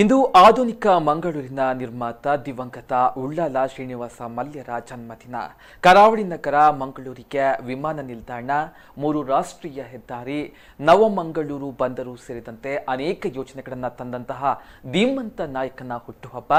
ಇಂದು ಆಧುನಿಕ ಮಂಗಳೂರಿನ ನಿರ್ಮಾತ ದಿವಂಗತ ಉಳ್ಳಾಲ ಶ್ರೀನಿವಾಸ ಮಲ್ಯರ ಜನ್ಮದಿನ ಕರಾವಳಿ ನಗರ ಮಂಗಳೂರಿಗೆ ವಿಮಾನ ನಿಲ್ದಾಣ ಮೂರು ರಾಷ್ಟ್ರೀಯ ಹೆದ್ದಾರಿ ನವಮಂಗಳೂರು ಬಂದರು ಸೇರಿದಂತೆ ಅನೇಕ ಯೋಜನೆಗಳನ್ನು ತಂದಂತಹ ಧೀಮಂತ ನಾಯಕನ ಹುಟ್ಟುಹಬ್ಬ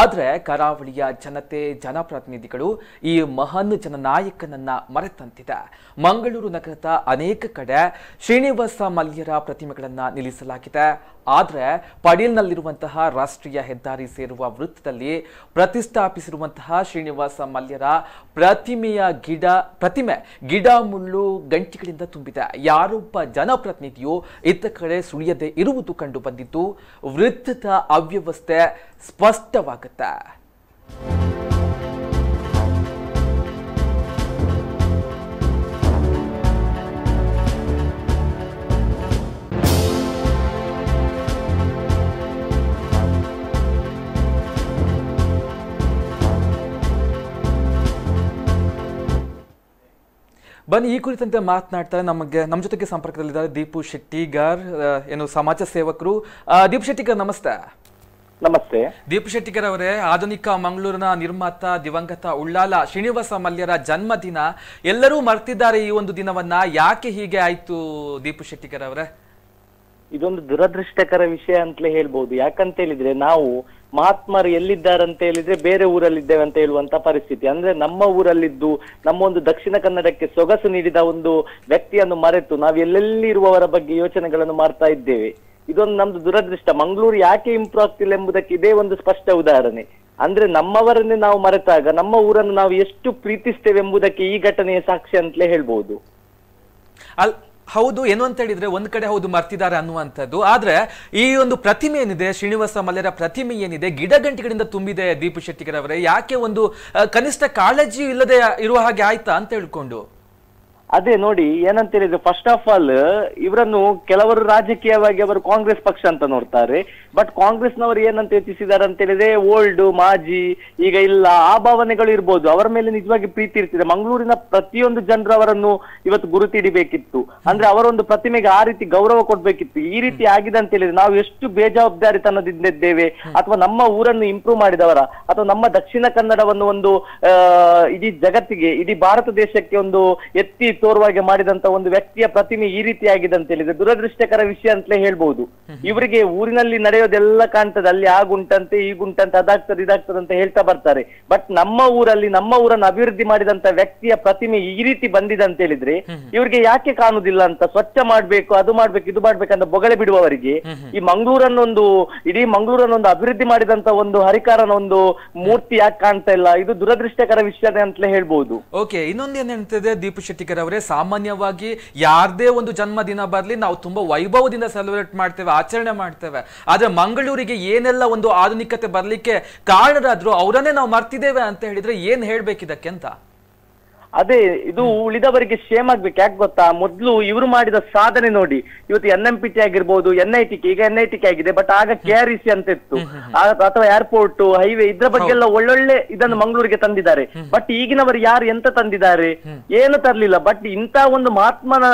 ಆದರೆ ಕರಾವಳಿಯ ಜನತೆ ಜನಪ್ರತಿನಿಧಿಗಳು ಈ ಮಹಾನ್ ಜನನಾಯಕನನ್ನ ಮರೆತಂತಿದೆ ಮಂಗಳೂರು ನಗರದ ಅನೇಕ ಕಡೆ ಶ್ರೀನಿವಾಸ ಮಲ್ಯರ ಪ್ರತಿಮೆಗಳನ್ನು ನಿಲ್ಲಿಸಲಾಗಿದೆ ಆದರೆ ಪಡೀಲ್ನಲ್ಲಿರುವಂತಹ ರಾಷ್ಟ್ರೀಯ ಹೆದ್ದಾರಿ ಸೇರುವ ವೃತ್ತದಲ್ಲಿ ಪ್ರತಿಷ್ಠಾಪಿಸಿರುವಂತಹ ಶ್ರೀನಿವಾಸ ಮಲ್ಯರ ಪ್ರತಿಮೆಯ ಗಿಡ ಪ್ರತಿಮೆ ಗಿಡ ಮುಳ್ಳು ಗಂಟಿಗಳಿಂದ ತುಂಬಿದೆ ಯಾರೊಬ್ಬ ಜನಪ್ರತಿನಿಧಿಯು ಇತ್ತ ಕಡೆ ಸುಳಿಯದೆ ಇರುವುದು ಕಂಡು ಬಂದಿದ್ದು ವೃತ್ತದ ಅವ್ಯವಸ್ಥೆ ಸ್ಪಷ್ಟವಾಗುತ್ತೆ ಬನ್ನಿ ಈ ಕುರಿತಂತೆ ಮಾತನಾಡ್ತಾರೆ ನಮಗೆ ನಮ್ಮ ಜೊತೆಗೆ ಸಂಪರ್ಕದಲ್ಲಿದ್ದಾರೆ ದೀಪು ಶೆಟ್ಟಿಗಾರ್ ಏನು ಸಮಾಜ ಸೇವಕರು ದೀಪು ಶೆಟ್ಟಿಗಾರ್ ನಮಸ್ತೆ ನಮಸ್ತೆ ದೀಪು ಶೆಟ್ಟಿಗರ್ ಅವರೇ ಆಧುನಿಕ ಮಂಗಳೂರಿನ ನಿರ್ಮಾತ ದಿವಂಗತ ಉಳ್ಳಾಲ ಶ್ರೀನಿವಾಸ ಮಲ್ಯರ ಜನ್ಮದಿನ ಎಲ್ಲರೂ ಮರ್ತಿದ್ದಾರೆ ಈ ಒಂದು ದಿನವನ್ನ ಯಾಕೆ ಹೀಗೆ ಆಯ್ತು ದೀಪು ಶೆಟ್ಟಿಗರ್ ಅವರೇ ಇದೊಂದು ದುರದೃಷ್ಟಕರ ವಿಷಯ ಅಂತಲೇ ಹೇಳ್ಬೋದು ಯಾಕಂತ ಹೇಳಿದ್ರೆ ನಾವು ಮಹಾತ್ಮರು ಎಲ್ಲಿದ್ದಾರಂತ ಹೇಳಿದ್ರೆ ಬೇರೆ ಊರಲ್ಲಿದ್ದೇವೆ ಅಂತ ಹೇಳುವಂತ ಪರಿಸ್ಥಿತಿ ಅಂದ್ರೆ ನಮ್ಮ ಊರಲ್ಲಿದ್ದು ನಮ್ಮ ಒಂದು ದಕ್ಷಿಣ ಕನ್ನಡಕ್ಕೆ ಸೊಗಸು ನೀಡಿದ ಒಂದು ವ್ಯಕ್ತಿಯನ್ನು ಮರೆತು ನಾವು ಎಲ್ಲೆಲ್ಲಿ ಇರುವವರ ಬಗ್ಗೆ ಯೋಚನೆಗಳನ್ನು ಮಾಡ್ತಾ ಇದ್ದೇವೆ ಇದೊಂದು ನಮ್ದು ದುರದೃಷ್ಟ ಮಂಗಳೂರು ಯಾಕೆ ಇಂಪ್ರೂವ್ ಆಗ್ತಿಲ್ಲ ಎಂಬುದಕ್ಕೆ ಇದೇ ಒಂದು ಸ್ಪಷ್ಟ ಉದಾಹರಣೆ ಅಂದ್ರೆ ನಮ್ಮವರನ್ನೇ ನಾವು ಮರೆತಾಗ ನಮ್ಮ ಊರನ್ನು ನಾವು ಎಷ್ಟು ಪ್ರೀತಿಸ್ತೇವೆ ಎಂಬುದಕ್ಕೆ ಈ ಘಟನೆಯ ಸಾಕ್ಷಿ ಅಂತಲೇ ಹೇಳ್ಬಹುದು ಹೌದು ಏನು ಅಂತ ಹೇಳಿದ್ರೆ ಒಂದ್ ಕಡೆ ಹೌದು ಮರ್ತಿದ್ದಾರೆ ಅನ್ನುವಂಥದ್ದು ಆದ್ರೆ ಈ ಒಂದು ಪ್ರತಿಮೆ ಏನಿದೆ ಶ್ರೀನಿವಾಸ ಮಲ್ಯರ ಪ್ರತಿಮೆ ಏನಿದೆ ಗಿಡಗಂಟಿಗಳಿಂದ ತುಂಬಿದೆ ದೀಪು ಶೆಟ್ಟಿಗರವರೇ ಯಾಕೆ ಒಂದು ಕನಿಷ್ಠ ಕಾಳಜಿ ಇಲ್ಲದೆ ಇರುವ ಹಾಗೆ ಆಯ್ತಾ ಅಂತ ಹೇಳ್ಕೊಂಡು ಅದೇ ನೋಡಿ ಏನಂತ ಹೇಳಿದ್ರೆ ಫಸ್ಟ್ ಆಫ್ ಆಲ್ ಇವರನ್ನು ಕೆಲವರು ರಾಜಕೀಯವಾಗಿ ಅವರು ಕಾಂಗ್ರೆಸ್ ಪಕ್ಷ ಅಂತ ನೋಡ್ತಾರೆ ಬಟ್ ಕಾಂಗ್ರೆಸ್ನವರು ಏನಂತ ಯೋಚಿಸಿದ್ದಾರೆ ಅಂತ ಹೇಳಿದ್ರೆ ಓಲ್ಡ್ ಮಾಜಿ ಈಗ ಇಲ್ಲ ಆ ಭಾವನೆಗಳು ಇರ್ಬೋದು ಅವರ ಮೇಲೆ ನಿಜವಾಗಿ ಪ್ರೀತಿ ಇರ್ತಿದೆ ಮಂಗಳೂರಿನ ಪ್ರತಿಯೊಂದು ಜನರು ಅವರನ್ನು ಇವತ್ತು ಗುರುತಿಡಿಬೇಕಿತ್ತು ಅಂದ್ರೆ ಅವರೊಂದು ಪ್ರತಿಮೆಗೆ ಆ ರೀತಿ ಗೌರವ ಕೊಡ್ಬೇಕಿತ್ತು ಈ ರೀತಿ ಆಗಿದೆ ಅಂತ ಹೇಳಿದ್ರೆ ನಾವು ಎಷ್ಟು ಬೇಜವಾಬ್ದಾರಿ ಇದ್ದೇವೆ ಅಥವಾ ನಮ್ಮ ಊರನ್ನು ಇಂಪ್ರೂವ್ ಮಾಡಿದವರ ಅಥವಾ ನಮ್ಮ ದಕ್ಷಿಣ ಕನ್ನಡವನ್ನು ಒಂದು ಇಡೀ ಜಗತ್ತಿಗೆ ಇಡೀ ಭಾರತ ದೇಶಕ್ಕೆ ಒಂದು ಎತ್ತಿ ತೋರುವಾಗೆ ಮಾಡಿದಂತ ಒಂದು ವ್ಯಕ್ತಿಯ ಪ್ರತಿಮೆ ಈ ರೀತಿ ಆಗಿದೆ ಅಂತ ಹೇಳಿದ್ರೆ ದುರದೃಷ್ಟಕರ ವಿಷಯ ಅಂತಲೇ ಹೇಳ್ಬಹುದು ಇವರಿಗೆ ಊರಿನಲ್ಲಿ ನಡೆ ಅದೆಲ್ಲ ಕಾಣ್ತದೆ ಅಲ್ಲಿ ಆಗುಂಟಂತೆ ಈಗುಂಟಂತೆ ಅದಾಗ್ತದೆ ಇದಾಗ್ತದೆ ಅಂತ ಹೇಳ್ತಾ ಬರ್ತಾರೆ ಬಟ್ ನಮ್ಮ ಊರಲ್ಲಿ ನಮ್ಮ ಊರನ್ನು ಅಭಿವೃದ್ಧಿ ಮಾಡಿದಂತ ವ್ಯಕ್ತಿಯ ಪ್ರತಿಮೆ ಈ ರೀತಿ ಬಂದಿದೆ ಅಂತ ಹೇಳಿದ್ರೆ ಇವ್ರಿಗೆ ಯಾಕೆ ಕಾಣುದಿಲ್ಲ ಅಂತ ಸ್ವಚ್ಛ ಮಾಡ್ಬೇಕು ಅದು ಮಾಡ್ಬೇಕು ಇದು ಮಾಡ್ಬೇಕಂತ ಬೊಗಳೆ ಬಿಡುವವರಿಗೆ ಈ ಮಂಗಳೂರನ್ನೊಂದು ಇಡೀ ಮಂಗಳೂರನ್ನೊಂದು ಅಭಿವೃದ್ಧಿ ಮಾಡಿದಂತ ಒಂದು ಹರಿಕಾರನ ಒಂದು ಮೂರ್ತಿ ಯಾಕೆ ಕಾಣ್ತಾ ಇಲ್ಲ ಇದು ದುರದೃಷ್ಟಕರ ವಿಷಯ ಅಂತಲೇ ಹೇಳ್ಬಹುದು ಓಕೆ ಇನ್ನೊಂದು ಏನ್ ಹೇಳ್ತದೆ ದೀಪು ಶೆಟ್ಟಿಕರ್ ಅವರೇ ಸಾಮಾನ್ಯವಾಗಿ ಯಾರದೇ ಒಂದು ಜನ್ಮದಿನ ಬರ್ಲಿ ನಾವು ತುಂಬಾ ವೈಭವದಿಂದ ಸೆಲೆಬ್ರೇಟ್ ಮಾಡ್ತೇವೆ ಆಚರಣೆ ಮಾಡ್ತೇವೆ ಆದ್ರೆ ಮಂಗಳೂರಿಗೆ ಏನೆಲ್ಲ ಒಂದು ಆಧುನಿಕತೆ ಬರಲಿಕ್ಕೆ ಕಾರಣರಾದ್ರು ಅವರನ್ನೇ ನಾವು ಮರ್ತಿದ್ದೇವೆ ಅಂತ ಹೇಳಿದ್ರೆ ಏನ್ ಹೇಳ್ಬೇಕಿದಕ್ಕೆ ಅಂತ ಅದೇ ಇದು ಉಳಿದವರಿಗೆ ಶೇಮ್ ಆಗ್ಬೇಕು ಯಾಕೆ ಗೊತ್ತಾ ಮೊದ್ಲು ಇವರು ಮಾಡಿದ ಸಾಧನೆ ನೋಡಿ ಇವತ್ತು ಎನ್ ಎಂ ಪಿ ಟಿ ಆಗಿರ್ಬೋದು ಎನ್ ಐ ಟಿ ಈಗ ಎನ್ ಐ ಟಿ ಆಗಿದೆ ಬಟ್ ಆಗ ಕೆ ಆರ್ ಇ ಸಿ ಅಂತ ಇತ್ತು ಅಥವಾ ಏರ್ಪೋರ್ಟ್ ಹೈವೇ ಇದ್ರ ಬಗ್ಗೆ ಎಲ್ಲ ಒಳ್ಳೊಳ್ಳೆ ಇದನ್ನು ಮಂಗಳೂರಿಗೆ ತಂದಿದ್ದಾರೆ ಬಟ್ ಈಗಿನವರು ಯಾರು ಎಂತ ತಂದಿದ್ದಾರೆ ಏನು ತರಲಿಲ್ಲ ಬಟ್ ಇಂತ ಒಂದು ಮಹಾತ್ಮನ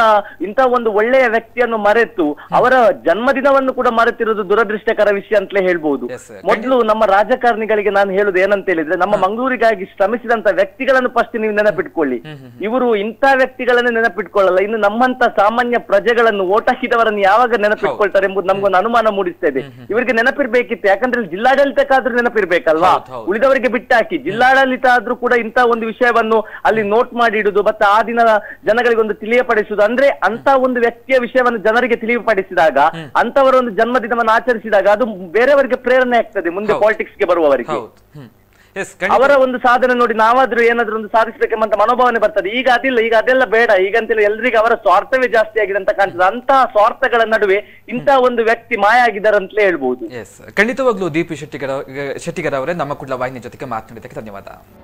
ಇಂತ ಒಂದು ಒಳ್ಳೆಯ ವ್ಯಕ್ತಿಯನ್ನು ಮರೆತು ಅವರ ಜನ್ಮದಿನವನ್ನು ಕೂಡ ಮರೆತಿರುವುದು ದುರದೃಷ್ಟಕರ ವಿಷಯ ಅಂತಲೇ ಹೇಳ್ಬಹುದು ಮೊದಲು ನಮ್ಮ ರಾಜಕಾರಣಿಗಳಿಗೆ ನಾನು ಹೇಳುದು ಏನಂತ ಹೇಳಿದ್ರೆ ನಮ್ಮ ಮಂಗಳೂರಿಗಾಗಿ ಶ್ರಮಿಸಿದಂತ ವ್ಯಕ್ತಿಗಳನ್ನು ಫಸ್ಟ್ ನೀವು ನೆನಪಿಟ್ಕೊಳ್ಳಿ ಇವರು ಇಂಥ ವ್ಯಕ್ತಿಗಳನ್ನ ನೆನಪಿಟ್ಕೊಳ್ಳಲ್ಲ ಇನ್ನು ನಮ್ಮಂತ ಸಾಮಾನ್ಯ ಪ್ರಜೆಗಳನ್ನು ಓಟ್ ಹಾಕಿದವರನ್ನು ಯಾವಾಗ ನೆನಪಿಟ್ಕೊಳ್ತಾರೆ ಎಂಬುದು ನಮ್ಗೊಂದು ಅನುಮಾನ ಮೂಡಿಸ್ತಾ ಇದೆ ಇವರಿಗೆ ನೆನಪಿರ್ಬೇಕಿತ್ತು ಯಾಕಂದ್ರೆ ಜಿಲ್ಲಾಡಳಿತಕ್ಕಾದ್ರೂ ನೆನಪಿರ್ಬೇಕಲ್ವಾ ಉಳಿದವರಿಗೆ ಬಿಟ್ಟಾಕಿ ಜಿಲ್ಲಾಡಳಿತ ಆದ್ರೂ ಕೂಡ ಇಂತ ಒಂದು ವಿಷಯವನ್ನು ಅಲ್ಲಿ ನೋಟ್ ಮಾಡಿ ಇಡುದು ಮತ್ತೆ ಆ ದಿನ ಜನಗಳಿಗೆ ಒಂದು ತಿಳಿಯಪಡಿಸುದು ಅಂದ್ರೆ ಅಂತ ಒಂದು ವ್ಯಕ್ತಿಯ ವಿಷಯವನ್ನು ಜನರಿಗೆ ತಿಳಿಯಪಡಿಸಿದಾಗ ಅಂತವರ ಒಂದು ಜನ್ಮದಿನವನ್ನು ಆಚರಿಸಿದಾಗ ಅದು ಬೇರೆಯವರಿಗೆ ಪ್ರೇರಣೆ ಆಗ್ತದೆ ಮುಂದೆ ಗೆ ಬರುವವರಿಗೆ ಅವರ ಒಂದು ಸಾಧನೆ ನೋಡಿ ನಾವಾದ್ರೂ ಏನಾದ್ರೂ ಒಂದು ಸಾಧಿಸಬೇಕೆಂಬ ಮನೋಭಾವನೆ ಬರ್ತದೆ ಈಗ ಅದಿಲ್ಲ ಈಗ ಅದೆಲ್ಲ ಬೇಡ ಈಗಂತಿಲ್ಲ ಎಲ್ರಿಗೂ ಅವರ ಸ್ವಾರ್ಥವೇ ಜಾಸ್ತಿ ಆಗಿದೆ ಅಂತ ಕಾಣ್ತದೆ ಅಂತಹ ಸ್ವಾರ್ಥಗಳ ನಡುವೆ ಇಂತಹ ಒಂದು ವ್ಯಕ್ತಿ ಮಾಯ ಆಗಿದ್ದಾರೆ ಅಂತಲೇ ಹೇಳ್ಬಹುದು ಖಂಡಿತವಾಗ್ಲೂ ದೀಪಿ ಶೆಟ್ಟಿಗರ ಶೆಟ್ಟಿಗರವರೇ ಅವರೇ ನಮ್ಮ ಕುಡ್ಲ ವಾಹಿನಿ ಜೊತೆಗೆ ಮಾತನಾಡಿದ್ದಕ್ಕೆ ಧನ್ಯವಾದ